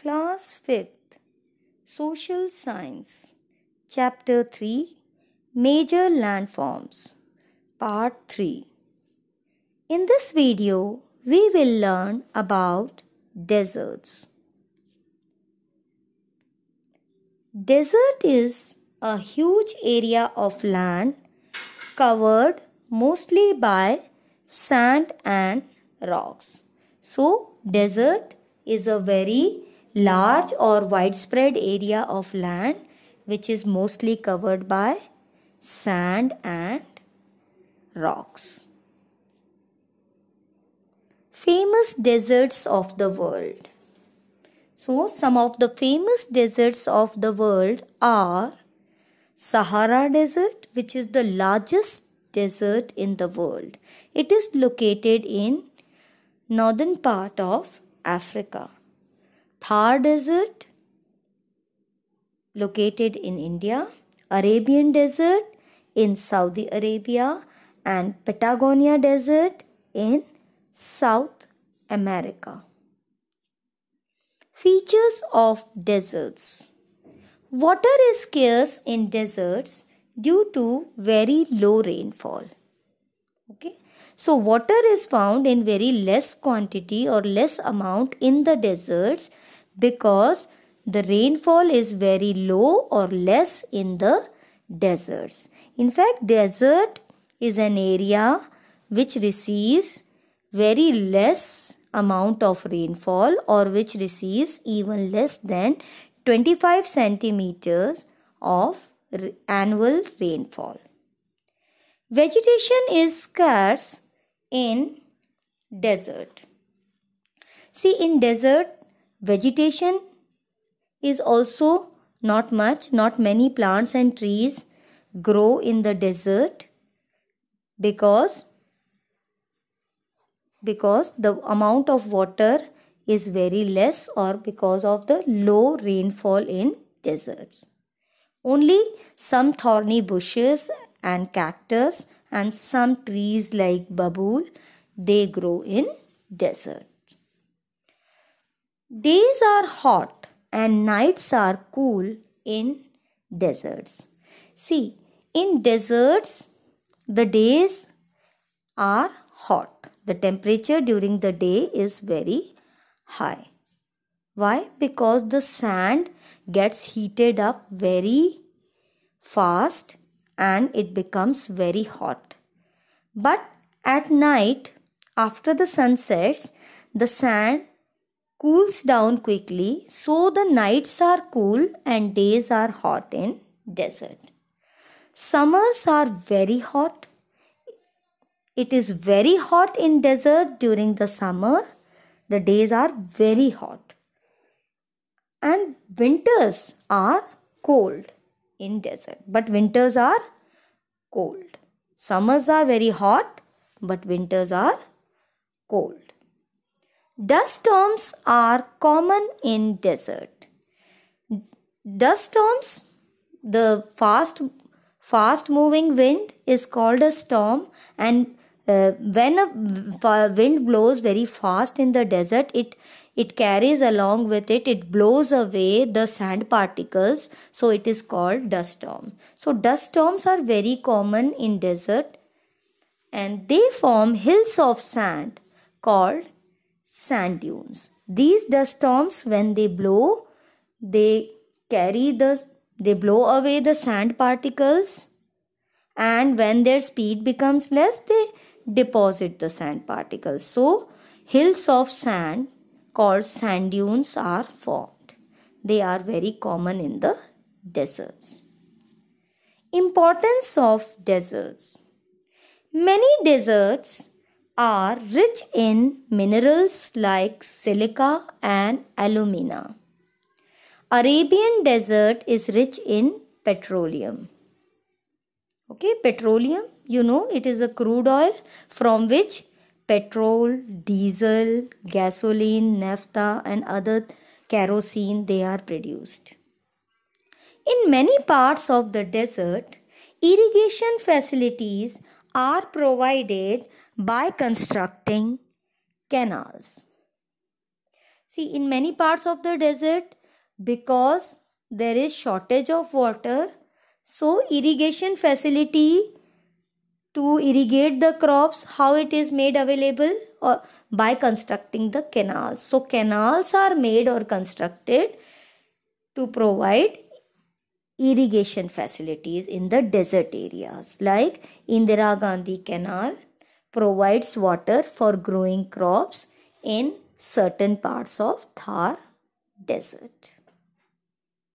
Class 5th Social Science Chapter 3 Major Landforms Part 3 In this video, we will learn about deserts. Desert is a huge area of land covered mostly by sand and rocks. So, desert is a very large or widespread area of land which is mostly covered by sand and rocks. Famous deserts of the world. So, some of the famous deserts of the world are Sahara Desert, which is the largest desert in the world. It is located in northern part of Africa. Thar Desert, located in India, Arabian Desert in Saudi Arabia, and Patagonia Desert in South America. Features of deserts Water is scarce in deserts due to very low rainfall. Okay, so water is found in very less quantity or less amount in the deserts because the rainfall is very low or less in the deserts. In fact, desert is an area which receives very less amount of rainfall or which receives even less than 25 centimeters of annual rainfall. Vegetation is scarce in desert. See in desert Vegetation is also not much, not many plants and trees grow in the desert because because the amount of water is very less or because of the low rainfall in deserts. Only some thorny bushes and cactus and some trees like babul they grow in desert. Days are hot and nights are cool in deserts. See, in deserts, the days are hot. The temperature during the day is very high. Why? Because the sand gets heated up very fast and it becomes very hot. But at night, after the sun sets, the sand cools down quickly, so the nights are cool and days are hot in desert. Summers are very hot. It is very hot in desert during the summer. The days are very hot. And winters are cold in desert. But winters are cold. Summers are very hot, but winters are cold. Dust storms are common in desert. Dust storms, the fast fast moving wind is called a storm and uh, when a wind blows very fast in the desert it it carries along with it it blows away the sand particles so it is called dust storm so dust storms are very common in desert and they form hills of sand called sand dunes. These dust storms, when they blow, they carry the they blow away the sand particles and when their speed becomes less they deposit the sand particles so hills of sand called sand dunes are formed they are very common in the deserts importance of deserts many deserts are rich in minerals like silica and alumina. Arabian desert is rich in petroleum. Okay, petroleum, you know, it is a crude oil from which petrol, diesel, gasoline, naphtha and other kerosene they are produced. In many parts of the desert, irrigation facilities are provided by constructing canals. See, in many parts of the desert, because there is shortage of water, so irrigation facility to irrigate the crops, how it is made available? Or by constructing the canals. So, canals are made or constructed to provide irrigation facilities in the desert areas like Indira Gandhi Canal provides water for growing crops in certain parts of Thar desert.